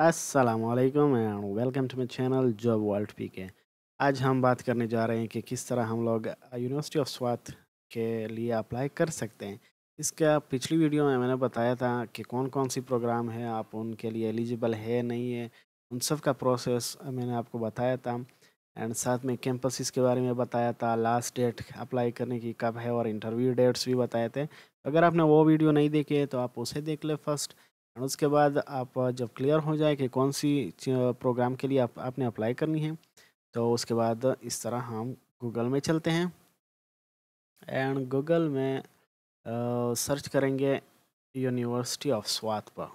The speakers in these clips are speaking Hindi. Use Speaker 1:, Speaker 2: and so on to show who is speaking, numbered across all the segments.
Speaker 1: असलकम and welcome to my channel job world P K आज हम बात करने जा रहे हैं कि किस तरह हम लोग यूनिवर्सिटी ऑफ स्वात के लिए अप्लाई कर सकते हैं इसका पिछली वीडियो में मैंने बताया था कि कौन कौन सी प्रोग्राम है आप उनके लिए एलिजिबल है नहीं है उन सब का प्रोसेस मैंने आपको बताया था एंड साथ में कैंपसेस के बारे में बताया था लास्ट डेट अप्लाई करने की कब है और इंटरव्यू डेट्स भी बताए थे अगर आपने वो वीडियो नहीं देखे तो आप उसे देख ले फर्स्ट एंड उसके बाद आप जब क्लियर हो जाए कि कौन सी प्रोग्राम के लिए आप आपने अप्लाई करनी है तो उसके बाद इस तरह हम गूगल में चलते हैं एंड गूगल में सर्च करेंगे यूनिवर्सिटी ऑफ पर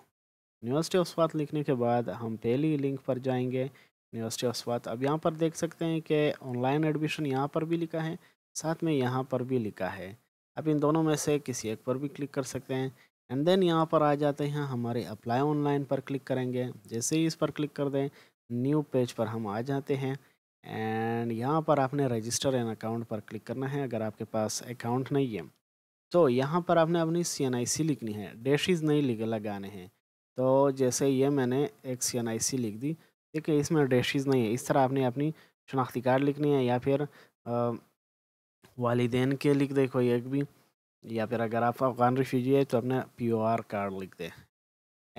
Speaker 1: यूनिवर्सिटी ऑफ स्वात लिखने के बाद हम पहली लिंक पर जाएंगे यूनिवर्सिटी ऑफ स्वात अब यहाँ पर देख सकते हैं कि ऑनलाइन एडमिशन यहाँ पर भी लिखा है साथ में यहाँ पर भी लिखा है आप इन दोनों में से किसी एक पर भी क्लिक कर सकते हैं एंड देन यहाँ पर आ जाते हैं हमारे अप्लाई ऑनलाइन पर क्लिक करेंगे जैसे ही इस पर क्लिक कर दें न्यू पेज पर हम आ जाते हैं एंड यहाँ पर आपने रजिस्टर एन अकाउंट पर क्लिक करना है अगर आपके पास अकाउंट नहीं है तो यहाँ पर आपने अपनी सी एन आई सी लिखनी है डेशिज़ नहीं लिख लगाने हैं तो जैसे ये मैंने एक सी एन आई सी लिख दी ठीक है इसमें डेशिज़ नहीं है इस तरह आपने अपनी शनाख्ती कार्ड लिखनी है या फिर वालदेन के लिख देखो एक भी या फिर अगर आप अफगान रिफ्यूजी है तो अपना पी ओ आर कार्ड लिख दें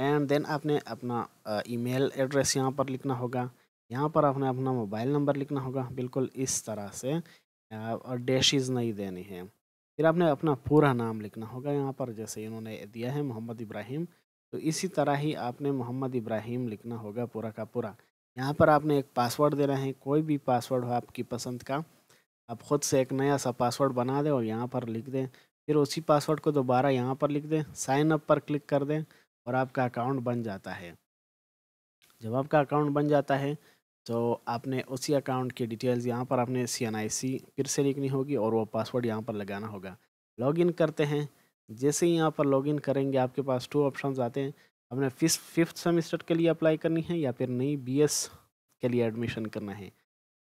Speaker 1: एंड देन आपने अपना ईमेल एड्रेस यहाँ पर लिखना होगा यहाँ पर आपने अपना मोबाइल नंबर लिखना होगा बिल्कुल इस तरह से और डैशेज नहीं देनी है फिर आपने अपना पूरा नाम लिखना होगा यहाँ पर जैसे इन्होंने दिया है मोहम्मद इब्राहिम तो इसी तरह ही आपने मोहम्मद इब्राहिम लिखना होगा पूरा का पूरा यहाँ पर आपने एक पासवर्ड देना है कोई भी पासवर्ड हो आपकी पसंद का आप ख़ुद से एक नया सा पासवर्ड बना दें और यहाँ पर लिख दें फिर उसी पासवर्ड को दोबारा यहाँ पर लिख दें साइन अप पर क्लिक कर दें और आपका अकाउंट बन जाता है जब आपका अकाउंट बन जाता है तो आपने उसी अकाउंट की डिटेल्स यहाँ पर आपने सी फिर से लिखनी होगी और वो पासवर्ड यहाँ पर लगाना होगा लॉगिन करते हैं जैसे ही यहाँ पर लॉगिन करेंगे आपके पास टू ऑप्शन आते हैं आपने फिस फिफ्थ सेमिस्टर के लिए अप्लाई करनी है या फिर नई बी के लिए एडमिशन करना है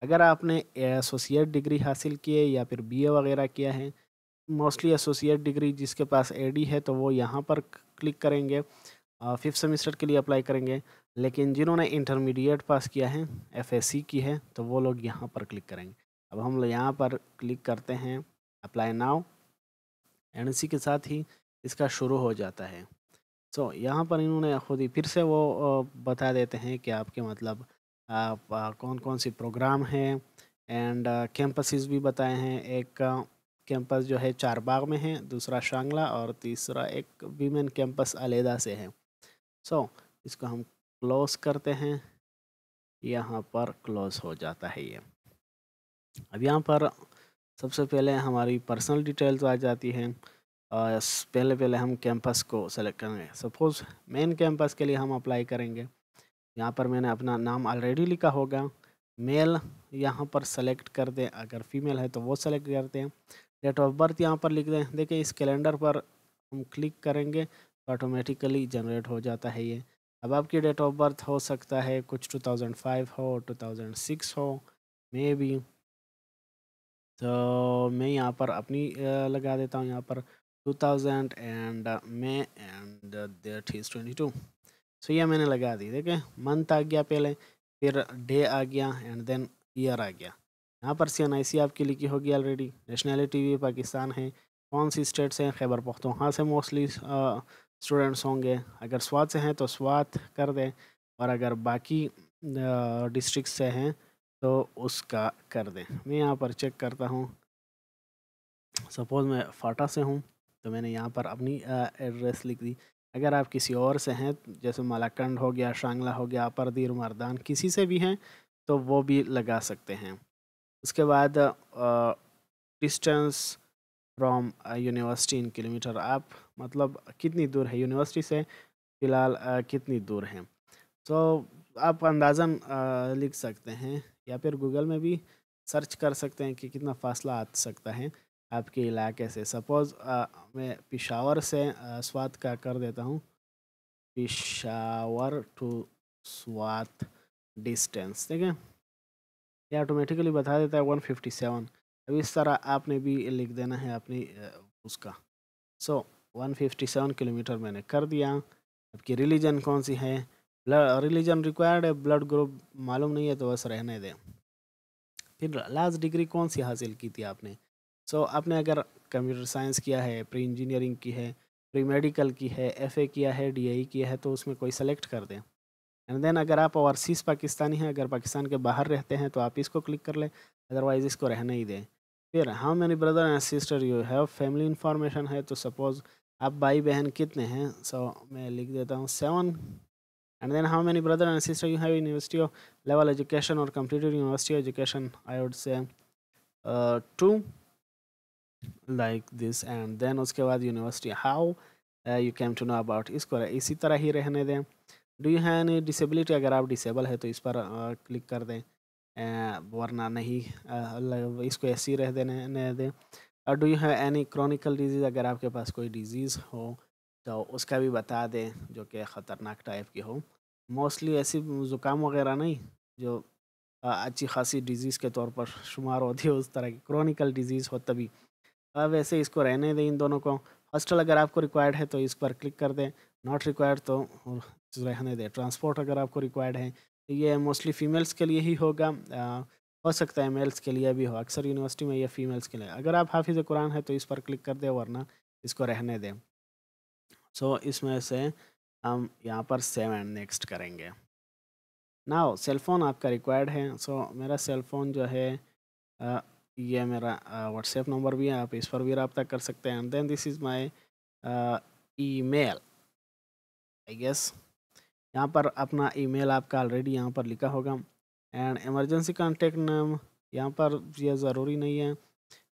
Speaker 1: अगर आपने एसोसिएट डिग्री हासिल की है या फिर बी वगैरह किया है मोस्टली एसोसिएट डिग्री जिसके पास ए है तो वो यहाँ पर क्लिक करेंगे फिफ्थ सेमिस्टर के लिए अप्लाई करेंगे लेकिन जिन्होंने इंटरमीडिएट पास किया है एफएससी की है तो वो लोग यहाँ पर क्लिक करेंगे अब हम लोग यहाँ पर क्लिक करते हैं अप्लाई नाउ एंड के साथ ही इसका शुरू हो जाता है सो so, यहाँ पर इन्होंने खुद ही फिर से वो बता देते हैं कि आपके मतलब आप कौन कौन सी प्रोग्राम हैं एंड कैंपसिस भी बताए हैं एक कैंपस जो है चारबाग में है दूसरा शांगला और तीसरा एक वीमेन कैंपस अलीदा से है सो so, इसको हम क्लोज करते हैं यहाँ पर क्लोज हो जाता है ये अब यहाँ पर सबसे पहले हमारी पर्सनल डिटेल्स आ जाती हैं और पहले पहले हम कैंपस को सेलेक्ट करेंगे सपोज़ मेन कैंपस के लिए हम अप्लाई करेंगे यहाँ पर मैंने अपना नाम ऑलरेडी लिखा होगा मेल यहाँ पर सेलेक्ट कर दें अगर फीमेल है तो वो सेलेक्ट करते हैं डेट ऑफ बर्थ यहाँ पर लिख दें देखिए इस कैलेंडर पर हम क्लिक करेंगे तो ऑटोमेटिकली जनरेट हो जाता है ये अब आपकी डेट ऑफ बर्थ हो सकता है कुछ 2005 हो 2006 हो मे बी तो मैं यहाँ पर अपनी लगा देता हूँ यहाँ पर 2000 and May and date is 22 so ये मैंने लगा दी देखें मंथ आ गया पहले फिर डे आ गया एंड देन ईयर आ गया यहाँ एन आई सी आपकी लिखी होगी ऑलरेडी नेशनैलिटी भी पाकिस्तान है कौन सी स्टेट से हैं खैबर पख्तूनखा से मोस्टली स्टूडेंट्स होंगे अगर स्वाद से हैं तो स्वाद कर दें और अगर बाकी डिस्ट्रिक्स से हैं तो उसका कर दें मैं यहाँ पर चेक करता हूँ सपोज़ मैं फाटा से हूँ तो मैंने यहाँ पर अपनी एड्रेस लिख दी अगर आप किसी और से हैं जैसे मलाकंड हो गया शांगला हो गया दीर मरदान किसी से भी हैं तो वो भी लगा सकते हैं उसके बाद distance from university in kilometre आप मतलब कितनी दूर है यूनिवर्सिटी से फ़िलहाल कितनी दूर है तो आप अंदाज़न लिख सकते हैं या फिर गूगल में भी सर्च कर सकते हैं कि कितना फासला आ सकता है आपके इलाके से सपोज़ मैं पिशावर से स्वात का कर देता हूँ पिशावर टू स्वात डिस्टेंस ठीक है ये ऑटोमेटिकली बता देता है वन फिफ्टी सेवन अब इस तरह आपने भी लिख देना है अपनी उसका so one fifty seven kilometre मैंने कर दिया आपकी रिलीजन कौन सी है रिलीजन रिक्वायर्ड है ब्लड ग्रुप मालूम नहीं है तो बस रहने दें फिर लास्ट डिग्री कौन सी हासिल की थी आपने सो so, आपने अगर कंप्यूटर साइंस किया है प्री इंजीनियरिंग की है प्री मेडिकल की है एफ किया है डी e किया है तो उसमें कोई सेलेक्ट कर दें एंड देन अगर आप ओवरसीज़ पाकिस्तानी हैं अगर पाकिस्तान के बाहर रहते हैं तो आप इसको क्लिक कर लें अदरवाइज़ इसको रहने ही दें फिर how many brother and sister you have family information है तो सपोज़ आप भाई बहन कितने हैं सो so, मैं लिख देता हूँ seven and then how many brother and sister you have university of level education और completed university education I would say to like this and then उसके बाद university how you came to know about इसको इसी तरह ही रहने दें do you have any disability अगर आप डिसेबल है तो इस पर क्लिक कर दें वरना नहीं इसको ऐसे ही रह देने दें और do you have any chronical disease अगर आपके पास कोई डिजीज़ हो तो उसका भी बता दें जो कि ख़तरनाक टाइप की हो मोस्टली ऐसी ज़ुकाम वगैरह नहीं जो अच्छी खासी डिजीज़ के तौर पर शुमार होती है उस तरह की क्रॉनिकल डिजीज़ हो तभी वैसे इसको रहने दें इन दोनों को हॉस्टल अगर आपको रिक्वायर्ड है तो इस पर क्लिक कर दें नॉट रिक्वायर्ड तो रहने दें ट्रांसपोर्ट अगर आपको रिक्वायर्ड है तो ये मोस्टली फीमेल्स के लिए ही होगा आ, हो सकता है मेल्स के लिए भी हो अक्सर यूनिवर्सिटी में यह फीमेल्स के लिए अगर आप हाफिज़ कुरान है तो इस पर क्लिक कर दें वरना इसको रहने दें सो so, इसमें से हम यहाँ पर सेव एंड नेक्स्ट करेंगे सेल सेलफ़ोन आपका रिक्वायर्ड है सो so, मेरा सेलफ़ोन जो है ये मेरा व्हाट्सएप नंबर भी है आप इस पर भी रबता कर सकते हैं and then this is my email I guess यहाँ पर अपना ईमेल आपका ऑलरेडी यहाँ पर लिखा होगा एंड इमरजेंसी कॉन्टेक्ट नेम यहाँ पर यह ज़रूरी नहीं है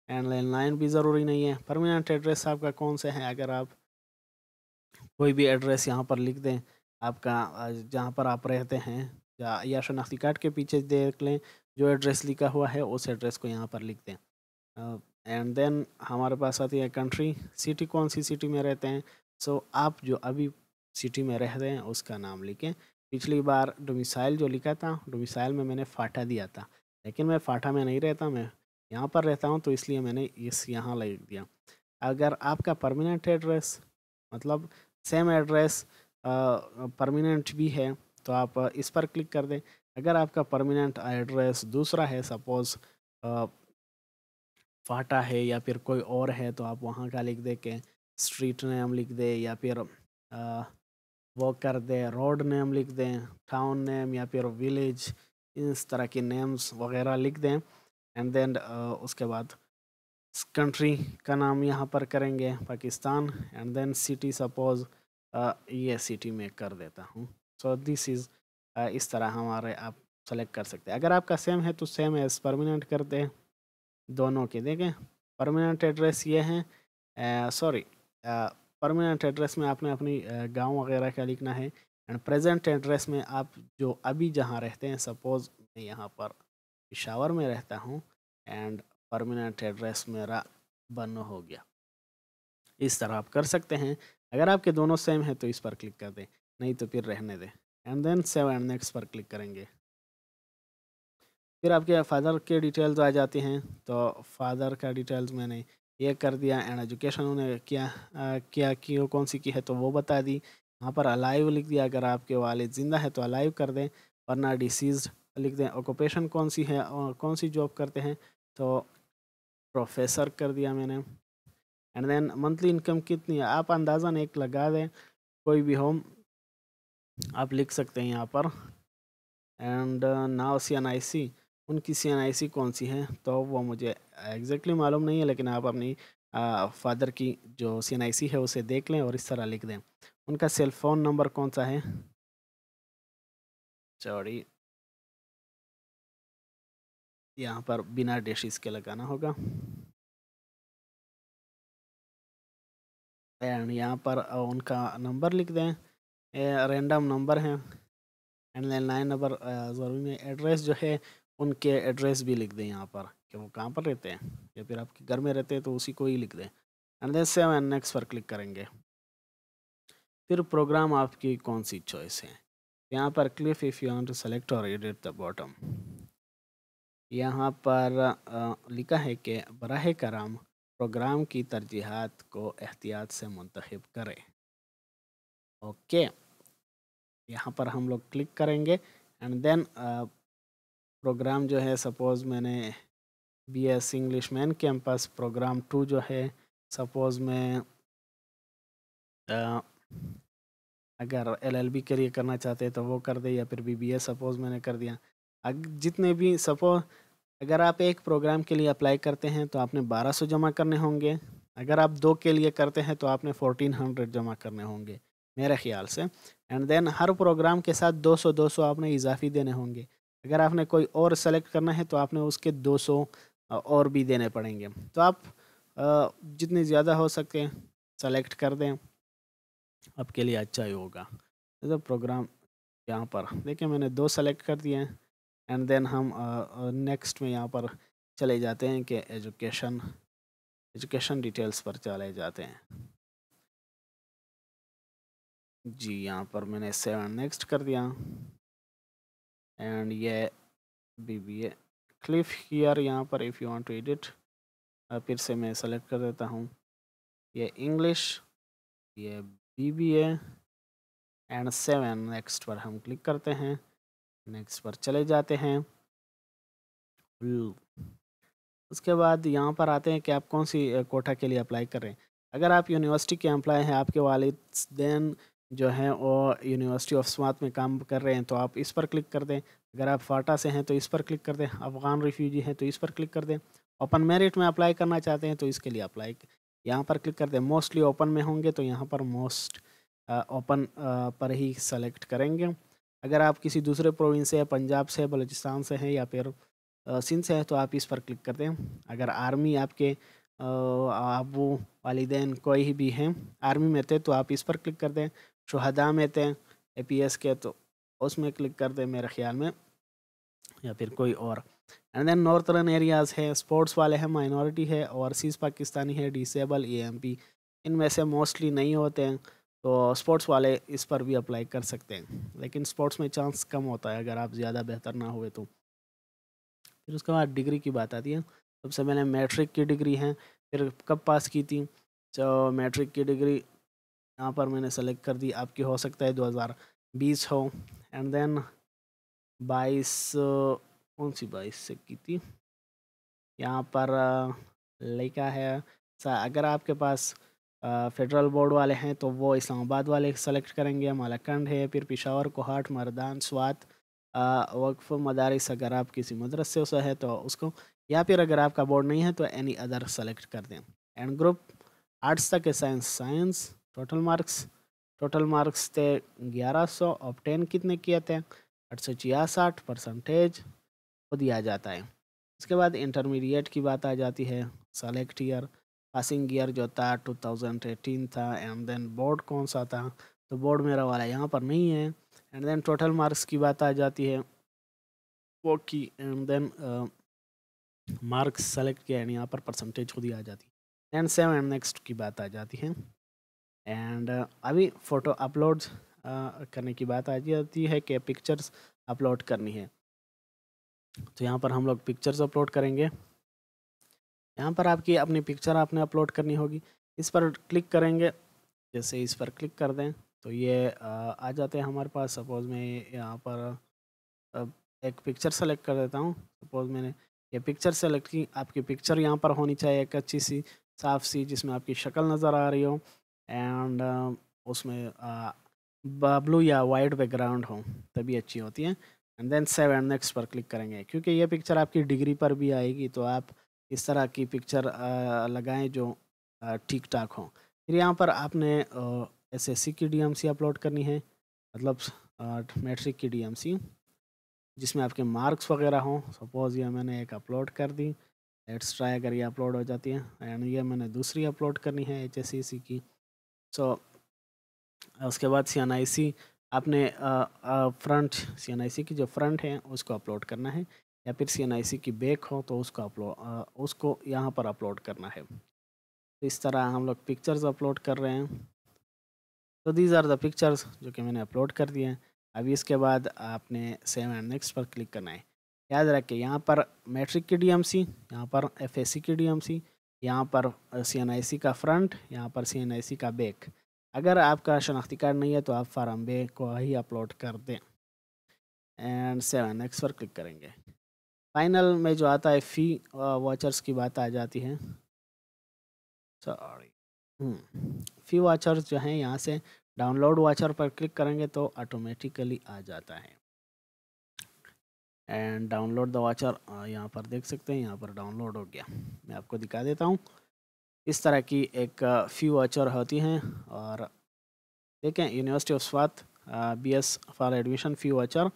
Speaker 1: एंड लैंडलाइन भी ज़रूरी नहीं है परमानेंट एड्रेस आपका कौन सा है अगर आप कोई भी एड्रेस यहाँ पर लिख दें आपका जहाँ पर आप रहते हैं या या शनाख्ती कार्ड के पीछे देख लें जो एड्रेस लिखा हुआ है उस एड्रेस को यहाँ पर लिख दें एंड देन हमारे पास आती है कंट्री सिटी कौन सी सिटी में रहते हैं सो so, आप जो अभी सिटी में रह रहे हैं उसका नाम लिखें पिछली बार डोमिसाइल जो लिखा था डोमिसाइल में मैंने फाटा दिया था लेकिन मैं फाटा में नहीं रहता मैं यहाँ पर रहता हूँ तो इसलिए मैंने इस यहाँ लिख दिया अगर आपका परमानेंट एड्रेस मतलब सेम एड्रेस परमानेंट भी है तो आप इस पर क्लिक कर दें अगर आपका परमानेंट एड्रेस दूसरा है सपोज़ फाटा है या फिर कोई और है तो आप वहाँ का लिख दे के स्ट्रीट नेम लिख दे या फिर आ, वो कर दें रोड नेम लिख दें टाउन नेम या फिर विलेज इस तरह की नेम्स वगैरह लिख दें एंड देन उसके बाद कंट्री का नाम यहाँ पर करेंगे Pakistan and then city suppose ये सिटी में कर देता हूँ सो दिस इज़ इस तरह हमारे आप सेलेक्ट कर सकते हैं अगर आपका सेम है तो सेम एज परमानेंट कर दें दोनों के देखें परमानेंट एड्रेस ये हैं सॉरी परमानेंट एड्रेस में आपने अपनी गांव वगैरह का लिखना है एंड प्रेजेंट एड्रेस में आप जो अभी जहाँ रहते हैं सपोज़ मैं यहाँ पर पिशावर में रहता हूँ एंड परमानेंट एड्रेस मेरा बनो हो गया इस तरह आप कर सकते हैं अगर आपके दोनों सेम है तो इस पर क्लिक कर दें नहीं तो फिर रहने दें and then save and next पर क्लिक करेंगे फिर आपके फादर के डिटेल्स आ जाती हैं तो फादर का डिटेल्स मैंने ये कर दिया एंड एजुकेशन उन्हें क्या आ, किया कौन सी की है तो वो बता दी यहाँ पर अलाइव लिख दिया अगर आपके वालिद ज़िंदा है तो अलाइव कर दें वरना डिसीज लिख दें ऑक्यूपेशन कौन सी है और कौन सी जॉब करते हैं तो प्रोफेसर कर दिया मैंने एंड देन मंथली इनकम कितनी है आप अंदाज़ा एक लगा दें कोई भी होम आप लिख सकते हैं यहाँ पर and now C N I C उनकी सी कौन सी है तो वो मुझे एग्जैक्टली exactly मालूम नहीं है लेकिन आप अपनी फादर की जो सी है उसे देख लें और इस तरह लिख दें उनका सेल फोन नंबर कौन सा है सॉरी यहाँ पर बिना डिशेस के लगाना होगा एंड यहाँ पर उनका नंबर लिख दें रैंडम नंबर है एंड लाइन नंबर ज़रूरी एड्रेस जो है उनके एड्रेस भी लिख दें यहाँ पर कि वो कहाँ पर रहते हैं या फिर आपके घर में रहते हैं तो उसी को ही लिख दें and then save and next पर क्लिक करेंगे फिर प्रोग्राम आपकी कौन सी चॉइस है यहाँ पर click if you want to select or edit the bottom यहाँ पर लिखा है कि बरह कराम प्रोग्राम की तरजीहत को एहतियात से मंतखब करें ओके यहाँ पर हम लोग क्लिक करेंगे एंड देन प्रोग्राम जो है सपोज़ मैंने B S English main campus program two जो है सपोज़ मैं आ, अगर एलएलबी के लिए करना चाहते हैं तो वो कर दे या फिर बीबीए सपोज़ मैंने कर दिया अग जितने भी सपोज अगर आप एक प्रोग्राम के लिए अप्लाई करते हैं तो आपने बारह सौ जमा करने होंगे अगर आप दो के लिए करते हैं तो आपने फोर्टीन हंड्रेड जमा करने होंगे मेरे ख्याल से एंड देन हर प्रोग्राम के साथ दो सौ दो सौ आपने इजाफी देने होंगे अगर आपने कोई और सेलेक्ट करना है तो आपने उसके 200 और भी देने पड़ेंगे तो आप जितने ज़्यादा हो सके सेलेक्ट कर दें आपके लिए अच्छा ही होगा तो प्रोग्राम यहाँ पर देखिए मैंने दो सेलेक्ट कर दिए हैं एंड देन हम नेक्स्ट में यहाँ पर चले जाते हैं कि एजुकेशन एजुकेशन डिटेल्स पर चले जाते हैं जी यहाँ पर मैंने सेवन नेक्स्ट कर दिया एंड ये B B A click here यहाँ पर if you want to edit फिर से मैं सेलेक्ट कर देता हूँ ये इंग्लिश ये B B A and seven next पर हम क्लिक करते हैं नेक्स्ट पर चले जाते हैं hmm. उसके बाद यहाँ पर आते हैं कि आप कौन सी कोठा के लिए अप्लाई कर रहे हैं अगर आप यूनिवर्सिटी के एम्प्लॉय हैं आपके वालिद देन जो हैं वो यूनिवर्सिटी ऑफ स्वात में काम कर रहे हैं तो आप इस पर क्लिक कर दें अगर आप फाटा से हैं तो इस पर क्लिक कर दें अफ़गान रिफ्यूजी हैं तो इस पर क्लिक कर दें ओपन मेरिट में अप्लाई करना चाहते हैं तो इसके लिए अप्लाई यहाँ पर क्लिक कर दें मोस्टली ओपन में होंगे तो यहाँ पर मोस्ट ओपन पर ही सेलेक्ट करेंगे अगर आप किसी दूसरे प्रोविंस से पंजाब से बलूचिस्तान से हैं या फिर सिंध से हैं तो आप इस पर क्लिक कर दें अगर आर्मी आपके आप वो वालदेन कोई भी हैं आर्मी में थे तो आप इस पर क्लिक कर दें शहदा में थे ए पी एस के तो उसमें क्लिक करते मेरे ख्याल में या फिर कोई और एंड देन नॉर्थर्न एरियाज़ है स्पोर्ट्स वाले हैं माइनॉरिटी है ओवरसीज़ पाकिस्तानी है डिसेबल ए एम पी इनमें से मोस्टली नहीं होते हैं तो स्पोर्ट्स वाले इस पर भी अप्लाई कर सकते हैं लेकिन स्पोर्ट्स में चांस कम होता है अगर आप ज़्यादा बेहतर ना हुए तो फिर उसके बाद डिग्री की बात आती है सबसे पहले मैट्रिक की डिग्री है फिर कब पास की थी तो मैट्रिक की डिग्री यहाँ पर मैंने सेलेक्ट कर दी आपकी हो सकता है 2020 हो एंड देन 22 कौन सी बाईस से की थी यहाँ पर लिखा है अगर आपके पास फेडरल बोर्ड वाले हैं तो वो इस्लामाबाद वाले सेलेक्ट करेंगे मालाकंड है फिर पिशावर कोहाट मरदान स्वात वक्फ मदारस अगर आप किसी मदरसे से है तो उसको या फिर अगर आपका बोर्ड नहीं है तो एनी अदर सेलेक्ट कर दें एंड ग्रुप आर्ट्स तक है science science total marks total marks थे ग्यारह सौ ऑप्टेन कितने किए थे आठ सौ छियासठ परसेंटेज वो दिया जाता है उसके बाद इंटरमीडिएट की बात आ जाती है सेलेक्ट ईयर पासिंग ईयर जो था 2018 था एंड देन बोर्ड कौन सा था तो बोर्ड मेरा वाला यहाँ पर नहीं है एंड देन टोटल मार्क्स की बात आ जाती है वो की एंड देन मार्क्स सेलेक्ट किया एंड यहाँ पर परसेंटेज खुद ही आ जाती है एंड सेवन एंड नेक्स्ट की बात आ जाती है एंड uh, अभी फ़ोटो अपलोड uh, करने की बात आ जाती है कि पिक्चर्स अपलोड करनी है तो यहाँ पर हम लोग पिक्चर्स अपलोड करेंगे यहाँ पर आपकी अपनी पिक्चर आपने अपलोड करनी होगी इस पर क्लिक करेंगे जैसे इस पर क्लिक कर दें तो ये uh, आ जाते हैं हमारे पास सपोज़ मैं यहाँ पर एक पिक्चर सेलेक्ट कर देता हूँ सपोज़ मैंने ये पिक्चर सेलेक्ट की आपकी पिक्चर यहाँ पर होनी चाहिए एक अच्छी सी साफ़ सी जिसमें आपकी शक्ल नज़र आ रही हो एंड उसमें ब्लू या वाइट बैकग्राउंड हो तभी अच्छी होती है and then save and next पर क्लिक करेंगे क्योंकि ये पिक्चर आपकी डिग्री पर भी आएगी तो आप इस तरह की पिक्चर लगाएं जो ठीक ठाक हो फिर यहाँ पर आपने एस एस सी की डी एम सी अपलोड करनी है मतलब मैट्रिक की डी एम सी जिसमें आपके मार्क्स वगैरह हों सपोज़ ये मैंने एक अपलोड कर दी लेट्स ट्राई अगर ये अपलोड हो जाती है एंड ये मैंने दूसरी अपलोड करनी है एच एस सी की सो तो, so, उसके बाद सी आपने फ्रंट सी की जो फ्रंट है उसको अपलोड करना है या फिर सी की बैक हो तो उसको अपलोड उसको यहाँ पर अपलोड करना है तो इस तरह हम लोग पिक्चर्स अपलोड कर रहे हैं तो दीज आर द पिक्चर्स जो कि मैंने अपलोड कर दिए हैं अभी इसके बाद आपने सेव एंड नेक्स्ट पर क्लिक करना है याद रखें यहाँ पर मैट्रिक की सी यहाँ पर सी की सी यहाँ पर सी का फ्रंट यहाँ पर सी का बैक अगर आपका शनाख्ती कार्ड नहीं है तो आप फार्म बे को ही अपलोड कर दें एंड सेवन एक्स पर क्लिक करेंगे फाइनल में जो आता है फ़ी वाचर्स की बात आ जाती है सॉरी फ़ी वाचर्स जो हैं यहाँ से डाउनलोड वाचर पर क्लिक करेंगे तो ऑटोमेटिकली आ जाता है एंड डाउनलोड द वाचर यहाँ पर देख सकते हैं यहाँ पर डाउनलोड हो गया मैं आपको दिखा देता हूँ इस तरह की एक फ्यू वाचर होती हैं और देखें university of Swat B S for admission fee voucher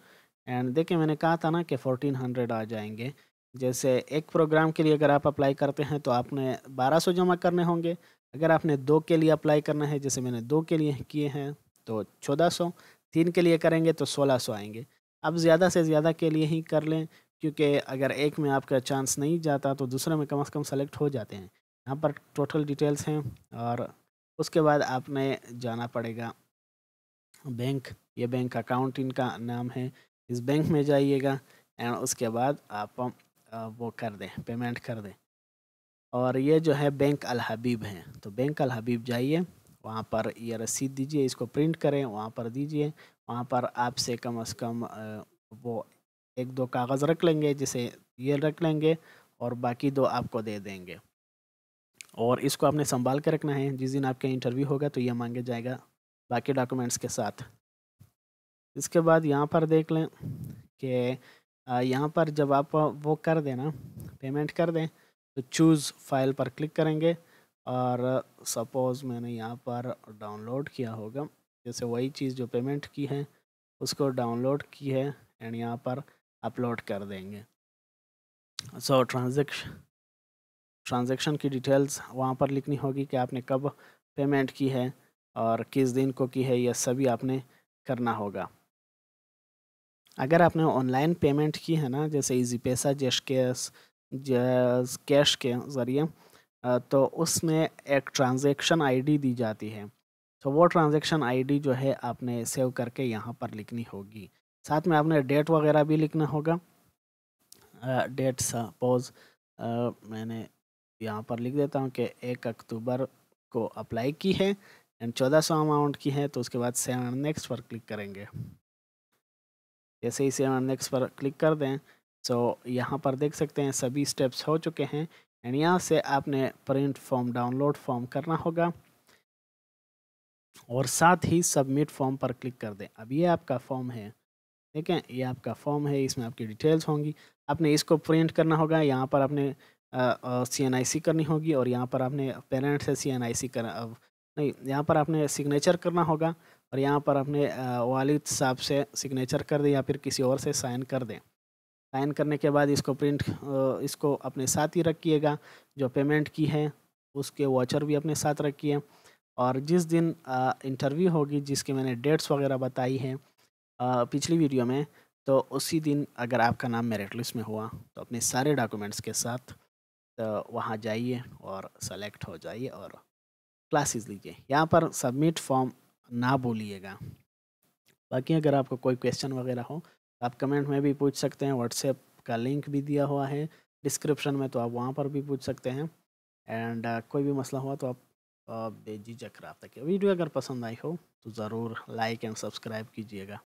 Speaker 1: and देखें मैंने कहा था ना कि फोर्टीन हंड्रेड आ जाएंगे जैसे एक प्रोग्राम के लिए अगर आप अप्लाई करते हैं तो आपने बारह सौ जमा करने होंगे अगर आपने दो के लिए अप्लाई करना है जैसे मैंने दो के लिए किए हैं तो चौदह सौ तीन के लिए करेंगे तो सोलह सौ आएंगे आप ज़्यादा से ज़्यादा के लिए ही कर लें क्योंकि अगर एक में आपका चांस नहीं जाता तो दूसरे में कम से कम सेलेक्ट हो जाते हैं यहाँ पर टोटल डिटेल्स हैं और उसके बाद आपने जाना पड़ेगा बैंक ये बैंक अकाउंट इनका नाम है इस बैंक में जाइएगा एंड उसके बाद आप वो कर दें पेमेंट कर दें और ये जो है बैंक अल हबीब हैं तो बैंक अल हबीब जाइए वहाँ पर ये रसीद दीजिए इसको प्रिंट करें वहाँ पर दीजिए वहाँ पर आपसे कम अज़ कम वो एक दो कागज़ रख लेंगे जिसे ये रख लेंगे और बाकी दो आपको दे देंगे और इसको आपने संभाल के रखना है जिस दिन आपका इंटरव्यू होगा तो ये मांगे जाएगा बाकी डॉक्यूमेंट्स के साथ इसके बाद यहाँ पर देख लें कि यहाँ पर जब आप वो कर देना पेमेंट कर दें तो चूज़ फाइल पर क्लिक करेंगे और सपोज़ मैंने यहाँ पर डाउनलोड किया होगा जैसे वही चीज़ जो पेमेंट की है उसको डाउनलोड की है एंड यहाँ पर अपलोड कर देंगे सो ट्रांजेक्शन ट्रांजेक्शन की डिटेल्स वहाँ पर लिखनी होगी कि आपने कब पेमेंट की है और किस दिन को की है यह सभी आपने करना होगा अगर आपने ऑनलाइन पेमेंट की है ना जैसे इजी पैसा जैश कैश कैश के ज़रिए तो उसमें एक ट्रांजेक्शन आईडी दी जाती है तो वो ट्रांजेक्शन आईडी जो है आपने सेव करके यहाँ पर लिखनी होगी साथ में आपने डेट वगैरह भी लिखना होगा डेट सपोज मैंने यहाँ पर लिख देता हूँ कि एक अक्टूबर को अप्लाई की है एंड चौदह सौ अमाउंट की है तो उसके बाद सेव एंड नेक्स्ट पर क्लिक करेंगे जैसे ही सेव एंड नेक्स्ट पर क्लिक कर दें सो so, यहाँ पर देख सकते हैं सभी स्टेप्स हो चुके हैं एंड यहाँ से आपने प्रिंट फॉर्म डाउनलोड फॉर्म करना होगा और साथ ही सबमिट फॉर्म पर क्लिक कर दें अब ये आपका फॉर्म है ठीक है ये आपका फॉर्म है इसमें आपकी डिटेल्स होंगी आपने इसको प्रिंट करना होगा यहाँ पर आपने सी एन आई सी करनी होगी और यहाँ पर आपने पेरेंट से सी एन आई सी कर नहीं यहाँ पर आपने सिग्नेचर करना होगा और यहाँ पर आपने वालिद साहब से सिग्नेचर कर दें या फिर किसी और से साइन कर दें साइन करने के बाद इसको प्रिंट इसको अपने साथ ही रखिएगा जो पेमेंट की है उसके वाचर भी अपने साथ रखिए और जिस दिन इंटरव्यू होगी जिसके मैंने डेट्स वगैरह बताई हैं पिछली वीडियो में तो उसी दिन अगर आपका नाम मेरिट लिस्ट में हुआ तो अपने सारे डॉक्यूमेंट्स के साथ तो वहाँ जाइए और सेलेक्ट हो जाइए और क्लासेस लीजिए यहाँ पर सबमिट फॉर्म ना बोलिएगा बाकी अगर आपको कोई क्वेश्चन वगैरह हो तो आप कमेंट में भी पूछ सकते हैं व्हाट्सएप का लिंक भी दिया हुआ है डिस्क्रिप्शन में तो आप वहाँ पर भी पूछ सकते हैं एंड uh, कोई भी मसला हुआ तो आप डेजी चक्राता तक वीडियो अगर पसंद आई हो तो ज़रूर लाइक एंड सब्सक्राइब कीजिएगा